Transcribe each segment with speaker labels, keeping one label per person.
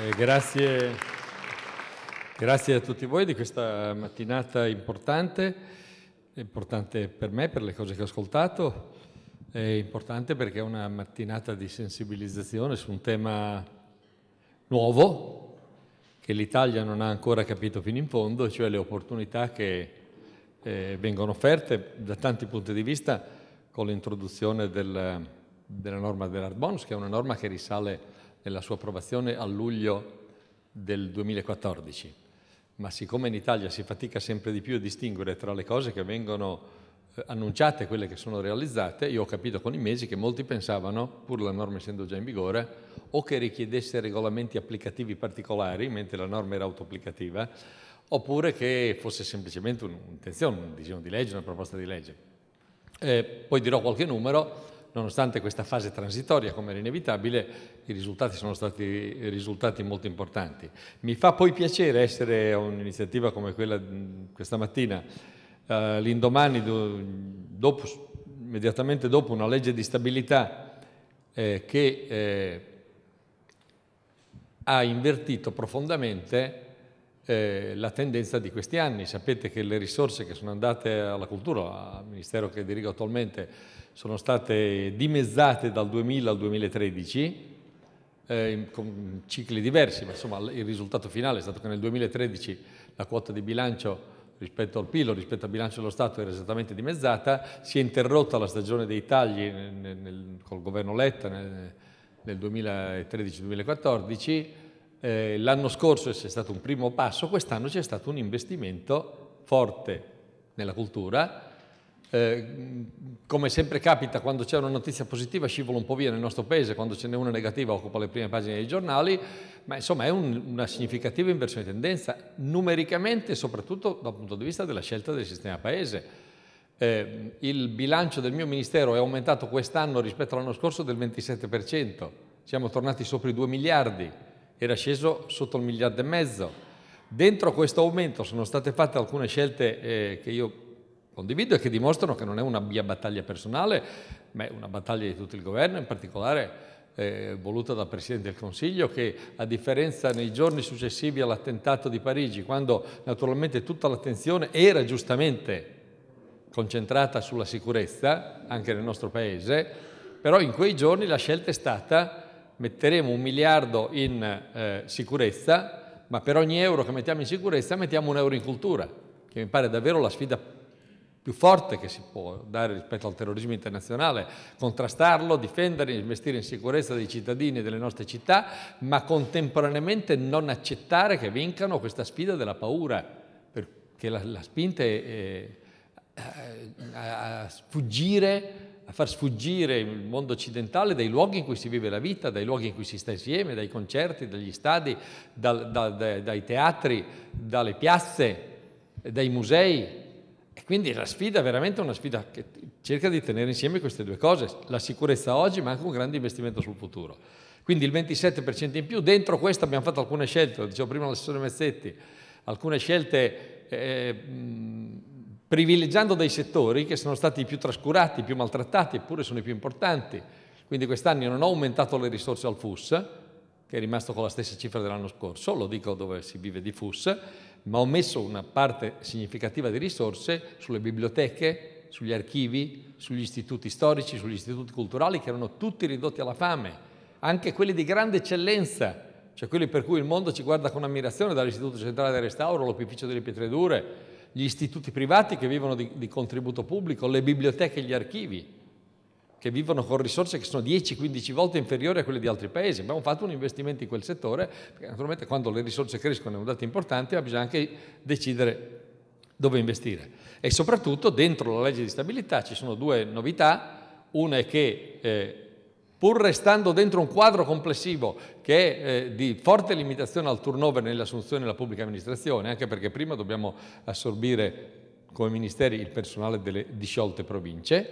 Speaker 1: Eh, grazie, grazie a tutti voi di questa mattinata importante, importante per me, per le cose che ho ascoltato, è importante perché è una mattinata di sensibilizzazione su un tema nuovo che l'Italia non ha ancora capito fino in fondo, cioè le opportunità che eh, vengono offerte da tanti punti di vista con l'introduzione del, della norma dell'art bonus, che è una norma che risale nella sua approvazione a luglio del 2014, ma siccome in Italia si fatica sempre di più a distinguere tra le cose che vengono eh, annunciate e quelle che sono realizzate, io ho capito con i mesi che molti pensavano, pur la norma essendo già in vigore, o che richiedesse regolamenti applicativi particolari, mentre la norma era autoapplicativa, oppure che fosse semplicemente un'intenzione, un disegno di legge, una proposta di legge. Eh, poi dirò qualche numero, nonostante questa fase transitoria, come era inevitabile, i risultati sono stati risultati molto importanti. Mi fa poi piacere essere a un'iniziativa come quella questa mattina, eh, l'indomani, dopo, immediatamente dopo una legge di stabilità eh, che eh, ha invertito profondamente eh, la tendenza di questi anni. Sapete che le risorse che sono andate alla cultura, al ministero che dirigo attualmente, sono state dimezzate dal 2000 al 2013, eh, con cicli diversi, ma insomma il risultato finale è stato che nel 2013 la quota di bilancio rispetto al PIL, rispetto al bilancio dello Stato era esattamente dimezzata, si è interrotta la stagione dei tagli nel, nel, col governo Letta nel, nel 2013-2014, eh, l'anno scorso c'è stato un primo passo, quest'anno c'è stato un investimento forte nella cultura. Eh, come sempre capita, quando c'è una notizia positiva scivola un po' via nel nostro paese, quando ce n'è una negativa occupa le prime pagine dei giornali, ma insomma è un, una significativa inversione di tendenza, numericamente e soprattutto dal punto di vista della scelta del sistema paese. Eh, il bilancio del mio ministero è aumentato quest'anno rispetto all'anno scorso del 27%, siamo tornati sopra i 2 miliardi, era sceso sotto il miliardo e mezzo. Dentro questo aumento sono state fatte alcune scelte eh, che io condivido e che dimostrano che non è una mia battaglia personale, ma è una battaglia di tutto il governo, in particolare eh, voluta dal Presidente del Consiglio, che a differenza nei giorni successivi all'attentato di Parigi, quando naturalmente tutta l'attenzione era giustamente concentrata sulla sicurezza, anche nel nostro Paese, però in quei giorni la scelta è stata metteremo un miliardo in eh, sicurezza, ma per ogni euro che mettiamo in sicurezza mettiamo un euro in cultura, che mi pare davvero la sfida più forte che si può dare rispetto al terrorismo internazionale, contrastarlo, difendere, investire in sicurezza dei cittadini e delle nostre città, ma contemporaneamente non accettare che vincano questa sfida della paura, perché la, la spinta è, è, eh, a, a, a fuggire a far sfuggire il mondo occidentale dai luoghi in cui si vive la vita, dai luoghi in cui si sta insieme, dai concerti, dagli stadi, dal, da, da, dai teatri, dalle piazze, dai musei. E quindi la sfida è veramente una sfida che cerca di tenere insieme queste due cose, la sicurezza oggi ma anche un grande investimento sul futuro. Quindi il 27% in più, dentro questo abbiamo fatto alcune scelte, lo dicevo prima l'assessore Mezzetti, alcune scelte... Eh, privilegiando dei settori che sono stati più trascurati, più maltrattati, eppure sono i più importanti. Quindi quest'anno non ho aumentato le risorse al FUS, che è rimasto con la stessa cifra dell'anno scorso, lo dico dove si vive di FUS, ma ho messo una parte significativa di risorse sulle biblioteche, sugli archivi, sugli istituti storici, sugli istituti culturali, che erano tutti ridotti alla fame, anche quelli di grande eccellenza, cioè quelli per cui il mondo ci guarda con ammirazione dall'Istituto Centrale del Restauro, l'Opificio delle Pietre Dure, gli istituti privati che vivono di, di contributo pubblico, le biblioteche e gli archivi che vivono con risorse che sono 10-15 volte inferiori a quelle di altri paesi. Abbiamo fatto un investimento in quel settore, perché naturalmente quando le risorse crescono è un dato importante, ma bisogna anche decidere dove investire. E soprattutto dentro la legge di stabilità ci sono due novità, una è che eh, pur restando dentro un quadro complessivo che è eh, di forte limitazione al turnover nell'assunzione della pubblica amministrazione, anche perché prima dobbiamo assorbire come ministeri il personale delle disciolte province,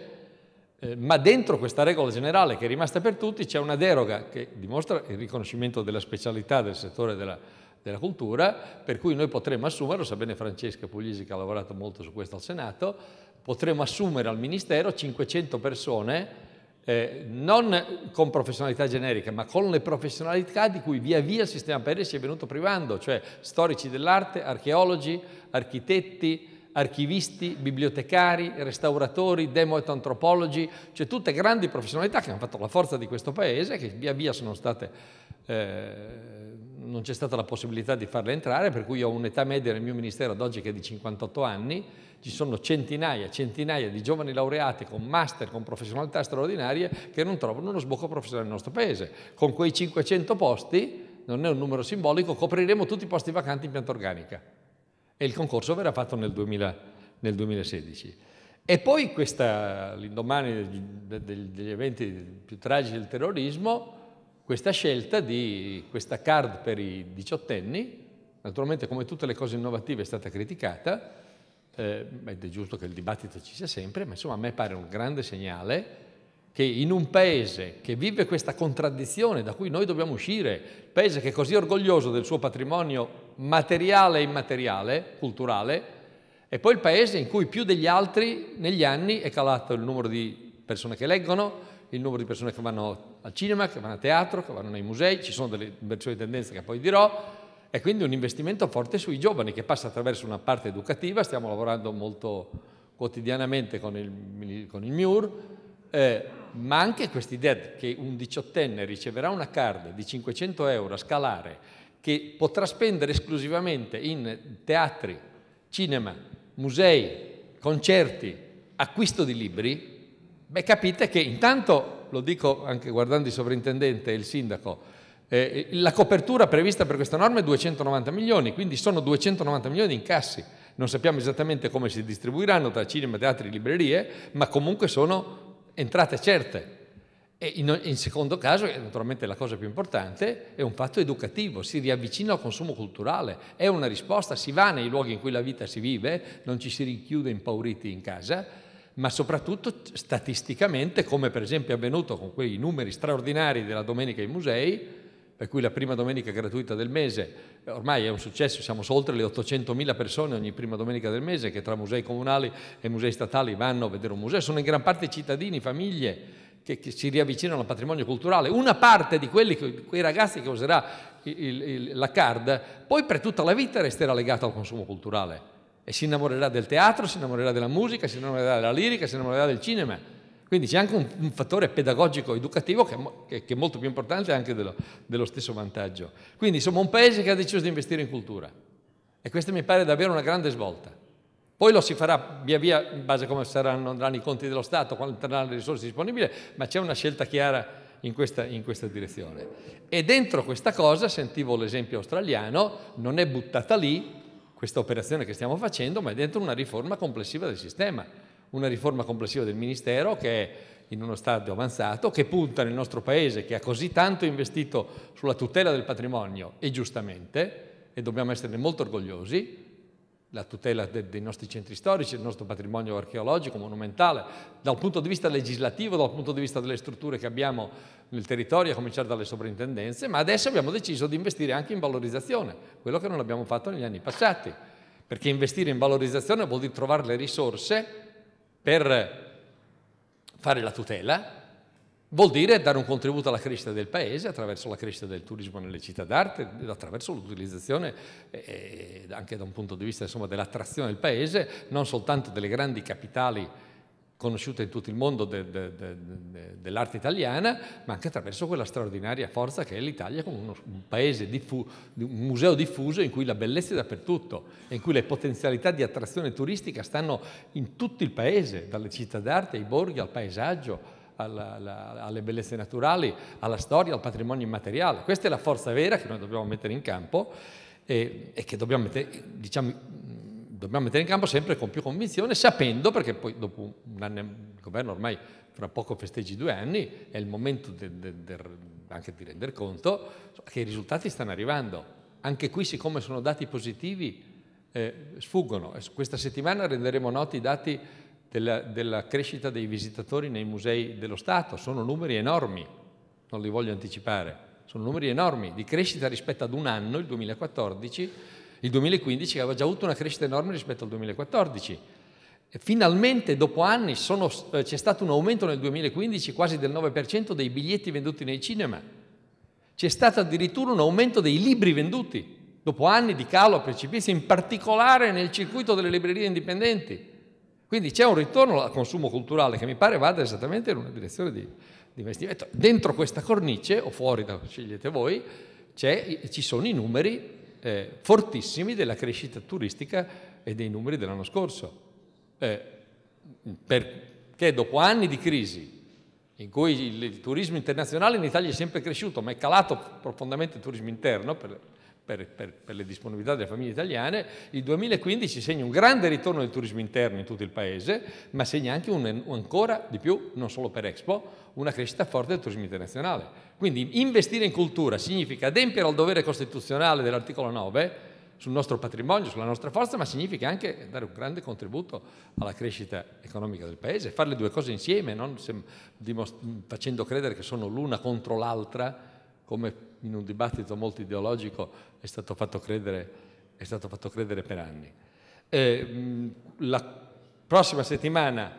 Speaker 1: eh, ma dentro questa regola generale che è rimasta per tutti c'è una deroga che dimostra il riconoscimento della specialità del settore della, della cultura, per cui noi potremmo assumere, lo sa bene Francesca Puglisi che ha lavorato molto su questo al Senato, potremmo assumere al Ministero 500 persone eh, non con professionalità generiche, ma con le professionalità di cui via via il sistema paese si è venuto privando, cioè storici dell'arte, archeologi, architetti, archivisti, bibliotecari, restauratori, demoetantropologi, cioè tutte grandi professionalità che hanno fatto la forza di questo paese e che via via sono state eh, non c'è stata la possibilità di farle entrare, per cui ho un'età media nel mio ministero ad oggi che è di 58 anni, ci sono centinaia e centinaia di giovani laureati con master, con professionalità straordinarie che non trovano uno sbocco professionale nel nostro paese. Con quei 500 posti, non è un numero simbolico, copriremo tutti i posti vacanti in pianta organica e il concorso verrà fatto nel, 2000, nel 2016. E poi questa, l'indomani degli eventi più tragici del terrorismo, questa scelta di questa card per i diciottenni, naturalmente come tutte le cose innovative è stata criticata, eh, ed è giusto che il dibattito ci sia sempre, ma insomma a me pare un grande segnale che in un paese che vive questa contraddizione da cui noi dobbiamo uscire, paese che è così orgoglioso del suo patrimonio materiale e immateriale, culturale, e poi il paese in cui più degli altri negli anni è calato il numero di persone che leggono, il numero di persone che vanno al cinema, che vanno a teatro, che vanno nei musei, ci sono delle inversioni di tendenza che poi dirò, e quindi un investimento forte sui giovani che passa attraverso una parte educativa, stiamo lavorando molto quotidianamente con il, con il MIUR, eh, ma anche quest'idea che un diciottenne riceverà una card di 500 euro a scalare che potrà spendere esclusivamente in teatri, cinema, musei, concerti, acquisto di libri, beh capite che intanto lo dico anche guardando il sovrintendente e il sindaco, eh, la copertura prevista per questa norma è 290 milioni, quindi sono 290 milioni di incassi. Non sappiamo esattamente come si distribuiranno tra cinema, teatri, librerie, ma comunque sono entrate certe. E in, in secondo caso, e naturalmente la cosa più importante, è un fatto educativo, si riavvicina al consumo culturale, è una risposta, si va nei luoghi in cui la vita si vive, non ci si rinchiude impauriti in casa ma soprattutto statisticamente, come per esempio è avvenuto con quei numeri straordinari della Domenica ai Musei, per cui la prima domenica gratuita del mese ormai è un successo, siamo oltre le 800.000 persone ogni prima domenica del mese che tra musei comunali e musei statali vanno a vedere un museo, sono in gran parte cittadini, famiglie che, che si riavvicinano al patrimonio culturale, una parte di quelli, quei ragazzi che userà il, il, la card poi per tutta la vita resterà legata al consumo culturale e si innamorerà del teatro, si innamorerà della musica, si innamorerà della lirica, si innamorerà del cinema. Quindi c'è anche un, un fattore pedagogico, educativo che, che, che, è molto più importante anche dello, dello stesso vantaggio. Quindi insomma un paese che ha deciso di investire in cultura e questa mi pare davvero una grande svolta. Poi lo si farà via via in base a come saranno, andranno i conti dello Stato, quando saranno le risorse disponibili, ma c'è una scelta chiara in questa, in questa, direzione. E dentro questa cosa, sentivo l'esempio australiano, non è buttata lì, questa operazione che stiamo facendo, ma è dentro una riforma complessiva del sistema, una riforma complessiva del Ministero che è in uno stadio avanzato, che punta nel nostro Paese, che ha così tanto investito sulla tutela del patrimonio e giustamente, e dobbiamo esserne molto orgogliosi, la tutela de, dei nostri centri storici, del nostro patrimonio archeologico, monumentale, dal punto di vista legislativo, dal punto di vista delle strutture che abbiamo nel territorio, a cominciare dalle sovrintendenze, ma adesso abbiamo deciso di investire anche in valorizzazione, quello che non abbiamo fatto negli anni passati, perché investire in valorizzazione vuol dire trovare le risorse per fare la tutela, Vuol dire dare un contributo alla crescita del paese attraverso la crescita del turismo nelle città d'arte, attraverso l'utilizzazione eh, eh, anche da un punto di vista insomma, dell'attrazione del paese, non soltanto delle grandi capitali conosciute in tutto il mondo de, de, de, dell'arte italiana, ma anche attraverso quella straordinaria forza che è l'Italia come uno, un paese diffu, un museo diffuso in cui la bellezza è dappertutto e in cui le potenzialità di attrazione turistica stanno in tutto il paese, dalle città d'arte ai borghi al paesaggio, alla, alla, alle bellezze naturali, alla storia, al patrimonio immateriale. Questa è la forza vera che noi dobbiamo mettere in campo e, e che dobbiamo mettere, diciamo, dobbiamo mettere, in campo sempre con più convinzione, sapendo, perché poi dopo un anno il governo ormai fra poco festeggi due anni, è il momento de, de, de, anche di rendere conto che i risultati stanno arrivando. Anche qui, siccome sono dati positivi, eh, sfuggono. Questa settimana renderemo noti i dati della, della crescita dei visitatori nei musei dello Stato, sono numeri enormi, non li voglio anticipare, sono numeri enormi di crescita rispetto ad un anno, il 2014, il 2015 aveva già avuto una crescita enorme rispetto al 2014. Finalmente, dopo anni, sono, eh, c'è stato un aumento nel 2015 quasi del 9% dei biglietti venduti nei cinema. C'è stato addirittura un aumento dei libri venduti, dopo anni di calo a precipizio, in particolare nel circuito delle librerie indipendenti. Quindi c'è un ritorno al consumo culturale che mi pare vada esattamente in una direzione di, di investimento. Dentro questa cornice, o fuori, da, scegliete voi, ci sono i numeri eh, fortissimi della crescita turistica e dei numeri dell'anno scorso. Eh, perché dopo anni di crisi, in cui il, il, turismo internazionale in Italia è sempre cresciuto, ma è calato profondamente il turismo interno per per, per, per le disponibilità delle famiglie italiane, il 2015 segna un grande ritorno del turismo interno in tutto il paese, ma segna anche un, ancora di più, non solo per Expo, una crescita forte del turismo internazionale. Quindi investire in cultura significa adempiere al dovere costituzionale dell'articolo 9 sul nostro patrimonio, sulla nostra forza, ma significa anche dare un grande contributo alla crescita economica del Paese, fare le due cose insieme, non facendo credere che sono l'una contro l'altra come in un dibattito molto ideologico è stato fatto credere, stato fatto credere per anni. Eh, la prossima settimana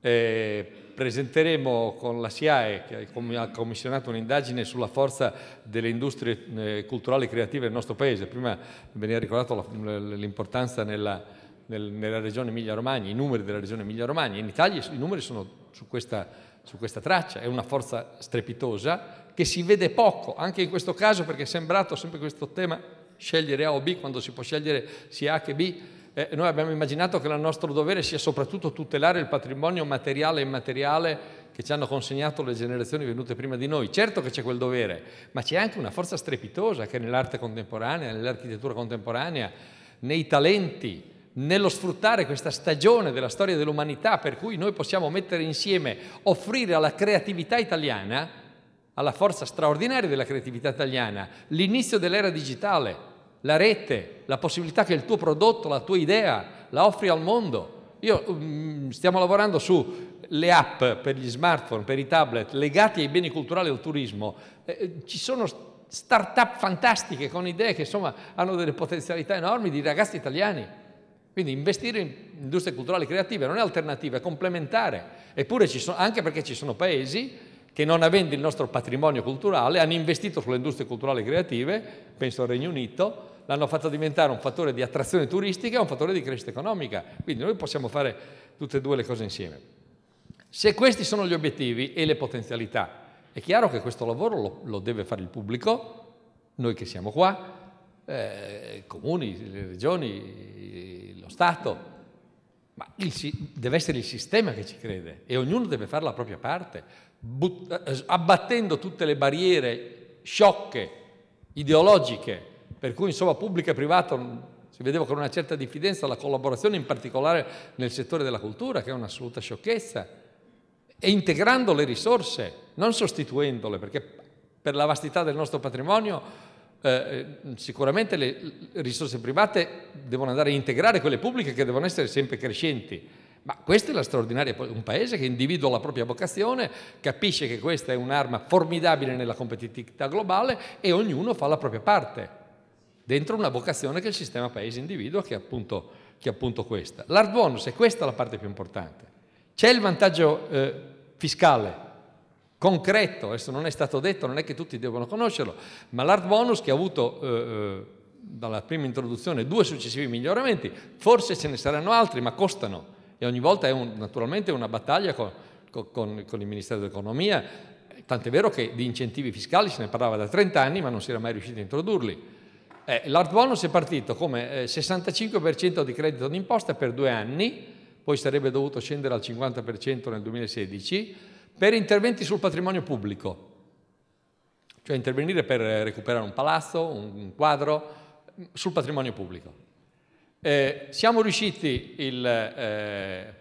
Speaker 1: eh, presenteremo con la SIAE, che ha commissionato un'indagine sulla forza delle industrie eh, culturali e creative nel nostro Paese. Prima veniva ricordato l'importanza nella, nella regione Emilia-Romagna, i numeri della regione Emilia-Romagna. In Italia i numeri sono su questa, su questa traccia, è una forza strepitosa, che si vede poco, anche in questo caso perché è sembrato sempre questo tema scegliere A o B quando si può scegliere sia A che B. Eh, noi abbiamo immaginato che il nostro dovere sia soprattutto tutelare il patrimonio materiale e immateriale che ci hanno consegnato le generazioni venute prima di noi. Certo che c'è quel dovere, ma c'è anche una forza strepitosa che nell'arte contemporanea, nell'architettura contemporanea, nei talenti, nello sfruttare questa stagione della storia dell'umanità per cui noi possiamo mettere insieme, offrire alla creatività italiana alla forza straordinaria della creatività italiana, l'inizio dell'era digitale, la rete, la possibilità che il tuo prodotto, la tua idea la offri al mondo. Io, mm, stiamo lavorando sulle app per gli smartphone, per i tablet, legati ai beni culturali e al turismo. Eh, eh ci sono start-up fantastiche con idee che insomma, hanno delle potenzialità enormi di ragazzi italiani. Quindi investire in industrie culturali creative non è alternativa, è complementare. Eppure sono, anche perché ci sono paesi che non avendo il nostro patrimonio culturale hanno investito sulle industrie culturali creative, penso al Regno Unito, l'hanno fatto diventare un fattore di attrazione turistica e un fattore di crescita economica. Quindi noi possiamo fare tutte e due le cose insieme. Se questi sono gli obiettivi e le potenzialità, è chiaro che questo lavoro lo, lo deve fare il pubblico, noi che siamo qua, eh, comuni, le regioni, lo Stato, ma il, deve essere il sistema che ci crede e ognuno deve fare la propria parte but- eh, abbattendo tutte le barriere sciocche, ideologiche, per cui insomma pubblico e privato mm, si vedeva con una certa diffidenza la collaborazione in particolare nel settore della cultura, che è un'assoluta sciocchezza, e integrando le risorse, non sostituendole, perché per la vastità del nostro patrimonio eh, eh sicuramente le risorse private devono andare a integrare quelle pubbliche che devono essere sempre crescenti ma questa è la straordinaria, un paese che individua la propria vocazione, capisce che questa è un'arma formidabile nella competitività globale e ognuno fa la propria parte dentro una vocazione che il sistema paese individua, che è appunto, che è appunto questa. L'hard bonus è questa la parte più importante. C'è il vantaggio eh, fiscale, concreto, adesso non è stato detto, non è che tutti devono conoscerlo, ma l'hard bonus che ha avuto eh, eh dalla prima introduzione due successivi miglioramenti, forse ce ne saranno altri, ma costano e ogni volta è un, naturalmente una battaglia con, con, con il Ministero dell'Economia, tant'è vero che di incentivi fiscali se ne parlava da 30 anni ma non si era mai riusciti a introdurli. Eh, L'art bonus è partito come eh, 65% di credito d'imposta per due anni, poi sarebbe dovuto scendere al 50% nel 2016, per interventi sul patrimonio pubblico, cioè intervenire per recuperare un palazzo, un quadro, mm, sul patrimonio pubblico. Eh, siamo riusciti il, eh,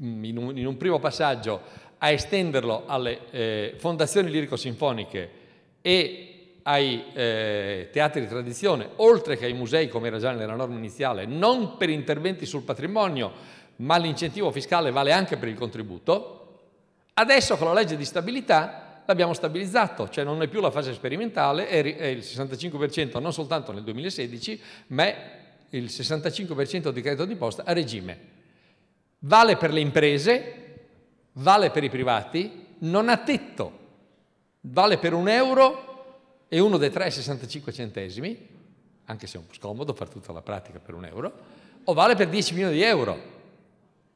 Speaker 1: in, un, in, un, primo passaggio a estenderlo alle eh, fondazioni lirico-sinfoniche e ai eh, teatri di tradizione, oltre che ai musei, come era già nella norma iniziale, non per interventi sul patrimonio, ma l'incentivo fiscale vale anche per il contributo. Adesso con la legge di stabilità l'abbiamo stabilizzato, cioè non è più la fase sperimentale, è il 65% non soltanto nel 2016, ma è il 65% di credito di imposta a regime. Vale per le imprese, vale per i privati, non ha tetto, vale per un euro e uno dei 3,65 centesimi, anche se è un po' scomodo fare tutta la pratica per un euro, o vale per 10 milioni di euro.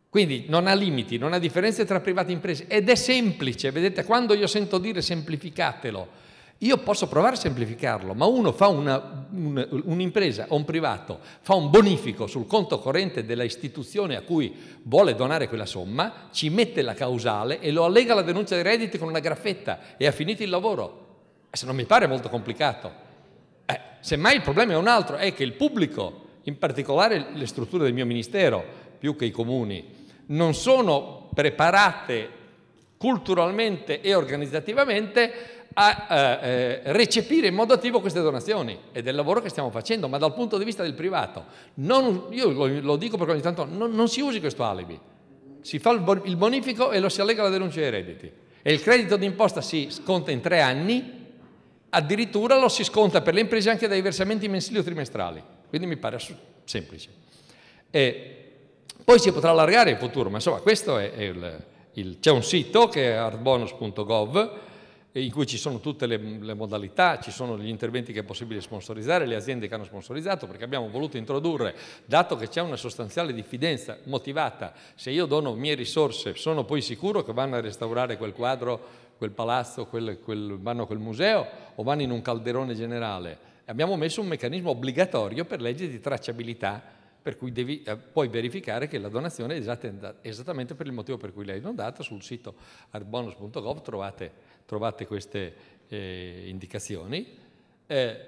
Speaker 1: Quindi non ha limiti, non ha differenze tra privati e imprese ed è semplice, vedete, quando io sento dire semplificatelo, io posso provare a semplificarlo, ma uno fa una, un, un'impresa o un privato, fa un bonifico sul conto corrente dell'istituzione a cui vuole donare quella somma, ci mette la causale e lo allega alla denuncia dei redditi con una graffetta e ha finito il lavoro. Eh, se non mi pare molto complicato. Eh, semmai il problema è un altro, è che il pubblico, in particolare le strutture del mio ministero, più che i comuni, non sono preparate culturalmente e organizzativamente a eh, recepire in modo attivo queste donazioni ed è il lavoro che stiamo facendo, ma dal punto di vista del privato. Non, io lo, lo, dico perché ogni tanto non, non, si usi questo alibi, si fa il bonifico e lo si allega alla denuncia dei redditi e il credito d'imposta si sconta in tre anni, addirittura lo si sconta per le imprese anche dai versamenti mensili o trimestrali, quindi mi pare semplice. E poi si potrà allargare in futuro, ma insomma questo è, è il, c'è un sito che è artbonus.gov in cui ci sono tutte le, le, modalità, ci sono gli interventi che è possibile sponsorizzare, le aziende che hanno sponsorizzato, perché abbiamo voluto introdurre, dato che c'è una sostanziale diffidenza motivata, se io dono mie risorse sono poi sicuro che vanno a restaurare quel quadro, quel palazzo, quel, quel, vanno a quel museo o vanno in un calderone generale. Abbiamo messo un meccanismo obbligatorio per legge di tracciabilità per cui devi, eh, puoi verificare che la donazione è esatta, esattamente per il motivo per cui l'hai donata. Sul sito artbonus.gov trovate, trovate, queste eh, indicazioni. Eh,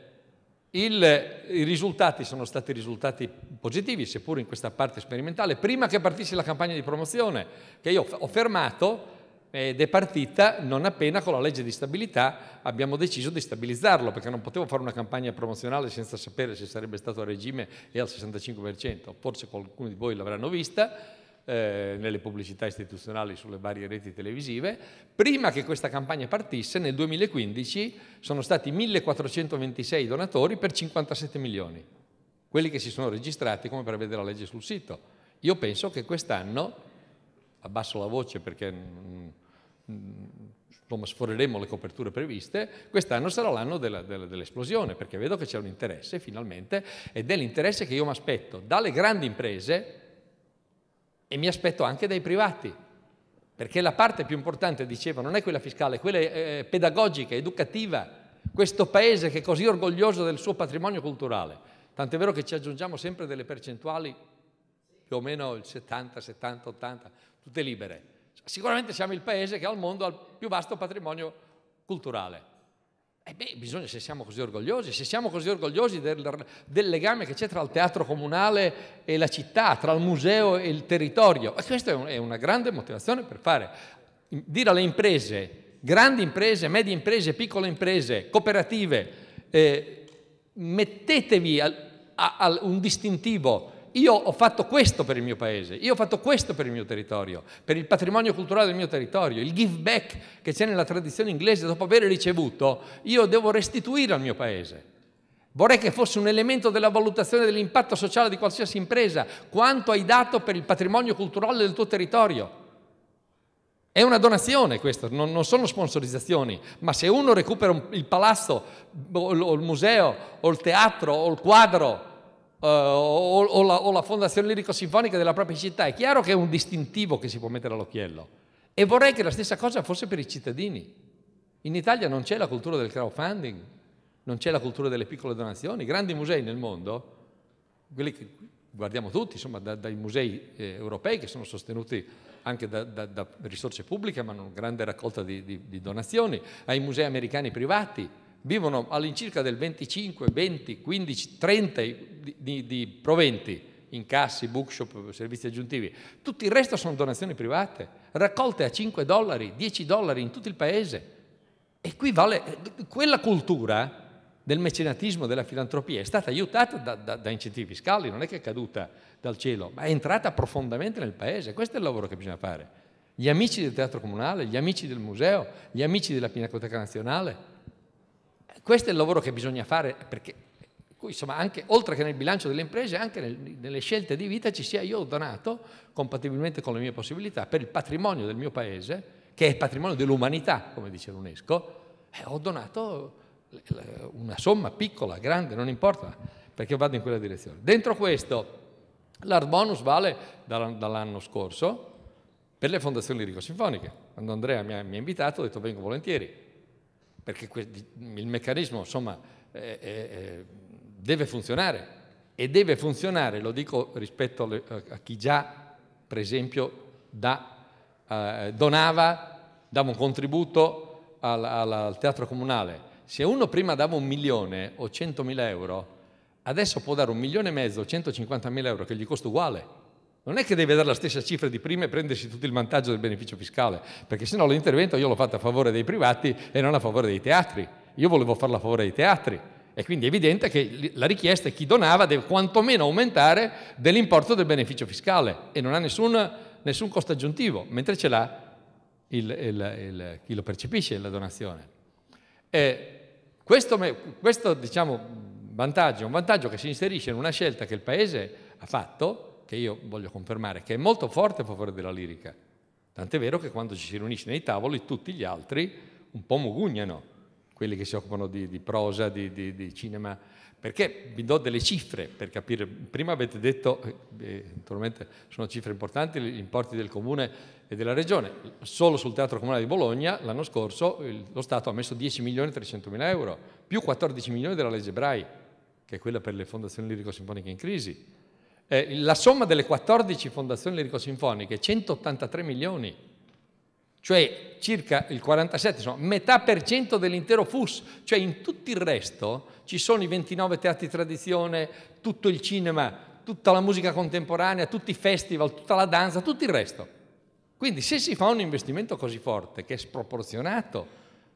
Speaker 1: il, I risultati sono stati risultati positivi, seppur in questa parte sperimentale, prima che partisse la campagna di promozione, che io ho fermato ed è partita non appena con la legge di stabilità abbiamo deciso di stabilizzarlo, perché non potevo fare una campagna promozionale senza sapere se sarebbe stato a regime e al 65%, forse qualcuno di voi l'avranno vista, eh, nelle pubblicità istituzionali sulle varie reti televisive. Prima che questa campagna partisse, nel 2015 sono stati 1426 donatori per 57 milioni, quelli che si sono registrati come prevede la legge sul sito. Io penso che quest'anno, abbasso la voce perché mm, insomma, sforeremo le coperture previste, quest'anno sarà l'anno della, della, dell'esplosione, perché vedo che c'è un interesse finalmente ed è l'interesse che io mi aspetto dalle grandi imprese e mi aspetto anche dai privati. Perché la parte più importante, dicevo, non è quella fiscale, quella eh, pedagogica, educativa. Questo paese che è così orgoglioso del suo patrimonio culturale, tant'è vero che ci aggiungiamo sempre delle percentuali più o meno il 70, 70, 80, tutte libere sicuramente siamo il paese che al mondo ha il più vasto patrimonio culturale. E beh, bisogna, se siamo così orgogliosi, se siamo così orgogliosi del, del, legame che c'è tra il teatro comunale e la città, tra il museo e il territorio, e questa è, un, è una grande motivazione per fare, dire alle imprese, grandi imprese, medie imprese, piccole imprese, cooperative, eh, mettetevi a, a, a un distintivo, io ho fatto questo per il mio paese, io ho fatto questo per il mio territorio, per il patrimonio culturale del mio territorio, il give back che c'è nella tradizione inglese dopo aver ricevuto, io devo restituire al mio paese. Vorrei che fosse un elemento della valutazione dell'impatto sociale di qualsiasi impresa, quanto hai dato per il patrimonio culturale del tuo territorio. È una donazione questa, non, non, sono sponsorizzazioni, ma se uno recupera un, il palazzo o il museo o il teatro o il quadro eh, o, o, la, o, la, Fondazione Lirico-Sinfonica della propria città. È chiaro che è un distintivo che si può mettere all'occhiello. E vorrei che la stessa cosa fosse per i cittadini. In Italia non c'è la cultura del crowdfunding, non c'è la cultura delle piccole donazioni. I grandi musei nel mondo, quelli che guardiamo tutti, insomma, da, dai musei eh, europei che sono sostenuti anche da, da, da risorse pubbliche, ma hanno grande raccolta di, di, di donazioni, ai musei americani privati, vivono all'incirca del 25, 20, 15, 30 di, di, proventi, incassi, bookshop, servizi aggiuntivi, tutto il resto sono donazioni private, raccolte a 5 dollari, 10 dollari in tutto il paese. E qui vale, quella cultura del mecenatismo, della filantropia, è stata aiutata da, da, da, incentivi fiscali, non è che è caduta dal cielo, ma è entrata profondamente nel paese. Questo è il lavoro che bisogna fare. Gli amici del teatro comunale, gli amici del museo, gli amici della Pinacoteca Nazionale. Questo è il lavoro che bisogna fare perché cui insomma anche, oltre che nel bilancio delle imprese, anche nel, nelle scelte di vita ci sia io ho donato, compatibilmente con le mie possibilità, per il patrimonio del mio paese, che è il patrimonio dell'umanità, come dice l'UNESCO, eh, ho donato eh, una somma piccola, grande, non importa, perché vado in quella direzione. Dentro questo, l'art bonus vale dall'anno scorso per le fondazioni lirico-sinfoniche. Quando Andrea mi ha, mi ha invitato ho detto vengo volentieri, perché il meccanismo insomma, è, è, è deve funzionare e deve funzionare, lo dico rispetto eh, a chi già, per esempio, da, eh, donava, dava un contributo al, al, al, teatro comunale. Se uno prima dava un milione o centomila euro, adesso può dare un milione e mezzo o centocinquantamila euro che gli costa uguale. Non è che deve dare la stessa cifra di prima e prendersi tutto il vantaggio del beneficio fiscale, perché se no l'intervento io l'ho fatto a favore dei privati e non a favore dei teatri. Io volevo farlo a favore dei teatri e quindi è evidente che la richiesta di chi donava deve quantomeno aumentare dell'importo del beneficio fiscale e non ha nessun, nessun costo aggiuntivo, mentre ce l'ha il, il, il, chi lo percepisce la donazione. E questo, questo diciamo, vantaggio è un vantaggio che si inserisce in una scelta che il Paese ha fatto, che io voglio confermare, che è molto forte a favore della lirica. Tant'è vero che quando ci si riunisce nei tavoli tutti gli altri un po' mugugnano quelli che si occupano di, di prosa, di, di, di, cinema, perché vi do delle cifre per capire. Prima avete detto, eh, naturalmente sono cifre importanti, gli importi del comune e della regione. Solo sul Teatro Comunale di Bologna l'anno scorso il, lo Stato ha messo 10 milioni e 300 mila euro, più 14 milioni della legge Brai, che è quella per le fondazioni lirico-sinfoniche in crisi. Eh, la somma delle 14 fondazioni lirico-sinfoniche è 183 milioni cioè circa il 47, insomma, metà per cento dell'intero FUS, cioè in tutto il resto ci sono i 29 teatri di tradizione, tutto il cinema, tutta la musica contemporanea, tutti i festival, tutta la danza, tutto il resto. Quindi se si fa un investimento così forte, che è sproporzionato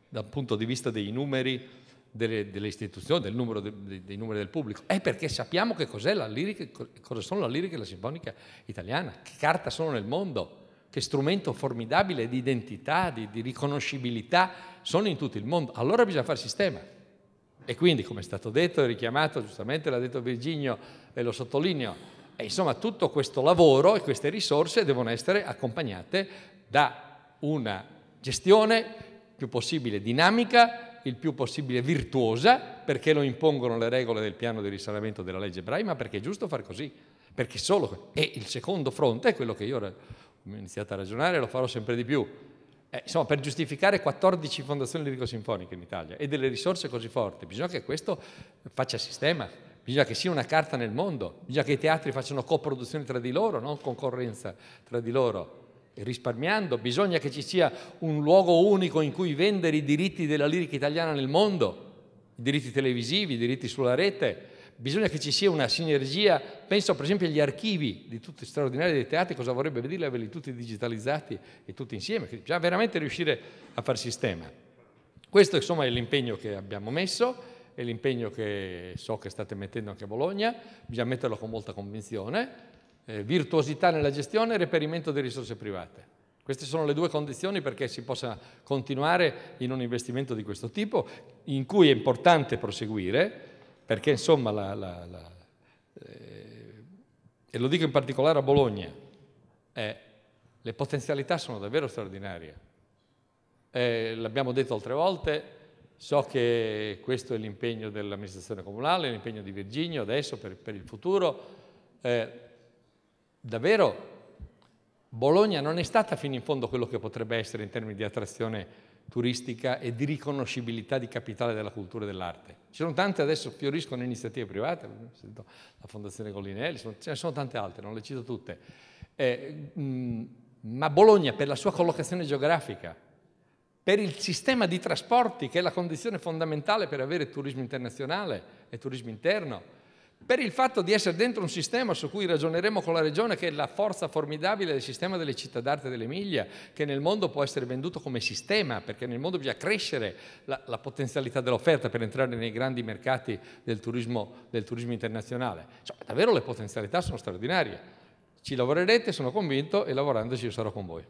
Speaker 1: dal punto di vista dei numeri delle, delle istituzioni, del numero de, de, dei numeri del pubblico, è perché sappiamo che cos'è la lirica, cosa sono la lirica e la sinfonica italiana, che carta sono nel mondo che strumento formidabile di identità, di, di riconoscibilità sono in tutto il mondo. Allora bisogna fare sistema. E quindi, come è stato detto e richiamato, giustamente l'ha detto Virginio e lo sottolineo, e insomma tutto questo lavoro e queste risorse devono essere accompagnate da una gestione più possibile dinamica, il più possibile virtuosa, perché lo impongono le regole del piano di risanamento della legge Brai, perché è giusto far così. Perché solo... E il secondo fronte è quello che io Ora ho iniziato a ragionare e lo farò sempre di più. Eh, insomma, per giustificare 14 fondazioni lirico-sinfoniche in Italia e delle risorse così forti, bisogna che questo faccia sistema, bisogna che sia una carta nel mondo, bisogna che i teatri facciano coproduzioni tra di loro, non concorrenza tra di loro. E risparmiando, bisogna che ci sia un luogo unico in cui vendere i diritti della lirica italiana nel mondo, i diritti televisivi, i diritti sulla rete, bisogna che ci sia una sinergia, penso per esempio agli archivi di tutti straordinari dei teatri, cosa vorrebbe dire averli tutti digitalizzati e tutti insieme, già veramente riuscire a far sistema. Questo insomma è l'impegno che abbiamo messo, è l'impegno che so che state mettendo anche a Bologna, bisogna metterlo con molta convinzione, eh, virtuosità nella gestione e reperimento di risorse private. Queste sono le due condizioni perché si possa continuare in un investimento di questo tipo, in cui è importante proseguire, perché insomma, la, la, la, eh, e lo dico in particolare a Bologna, eh, le potenzialità sono davvero straordinarie. Eh, l'abbiamo detto altre volte, so che questo è l'impegno dell'amministrazione comunale, l'impegno di Virginio adesso per, per il futuro. Eh, davvero Bologna non è stata fino in fondo quello che potrebbe essere in termini di attrazione turistica e di riconoscibilità di capitale della cultura e dell'arte. Ci sono tante, adesso fioriscono iniziative private, la Fondazione Collinelli, ce ne sono tante altre, non le cito tutte. Eh, mh, ma Bologna, per la sua collocazione geografica, per il sistema di trasporti, che è la condizione fondamentale per avere turismo internazionale e turismo interno, per il fatto di essere dentro un sistema su cui ragioneremo con la Regione, che è la forza formidabile del sistema delle città d'arte dell'Emilia, che nel mondo può essere venduto come sistema, perché nel mondo bisogna crescere la, la potenzialità dell'offerta per entrare nei grandi mercati del turismo, del turismo internazionale. Cioè, davvero le potenzialità sono straordinarie. Ci lavorerete, sono convinto, e lavorandoci io sarò con voi.